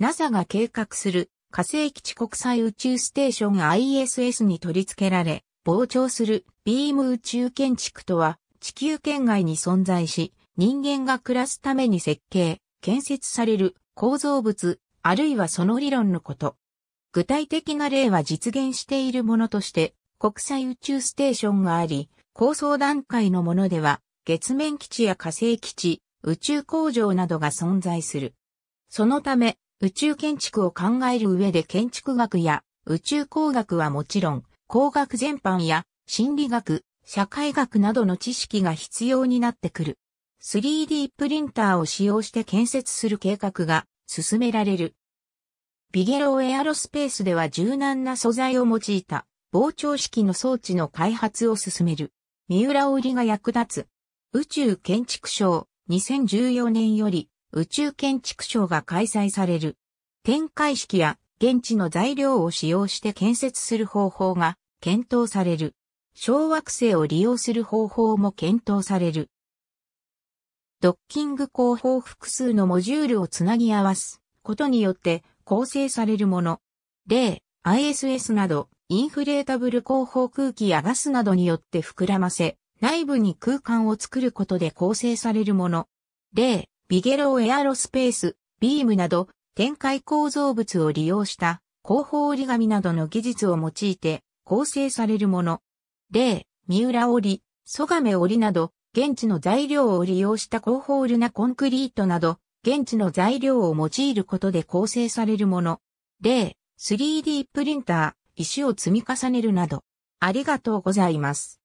NASA が計画する火星基地国際宇宙ステーション ISS に取り付けられ、膨張するビーム宇宙建築とは地球圏外に存在し、人間が暮らすために設計、建設される構造物、あるいはその理論のこと。具体的な例は実現しているものとして、国際宇宙ステーションがあり、構想段階のものでは、月面基地や火星基地、宇宙工場などが存在する。そのため、宇宙建築を考える上で建築学や宇宙工学はもちろん、工学全般や心理学、社会学などの知識が必要になってくる。3D プリンターを使用して建設する計画が進められる。ビゲローエアロスペースでは柔軟な素材を用いた膨張式の装置の開発を進める。三浦織が役立つ。宇宙建築賞2014年より宇宙建築賞が開催される。展開式や現地の材料を使用して建設する方法が検討される。小惑星を利用する方法も検討される。ドッキング工法複数のモジュールをつなぎ合わすことによって構成されるもの。例、ISS などインフレータブル工法空気やガスなどによって膨らませ、内部に空間を作ることで構成されるもの。例、ビゲローエアロスペース、ビームなど、展開構造物を利用した広報折り紙などの技術を用いて構成されるもの。例、三浦折、蘇亀折りなど、現地の材料を利用した広報ルナコンクリートなど、現地の材料を用いることで構成されるもの。例、3D プリンター、石を積み重ねるなど。ありがとうございます。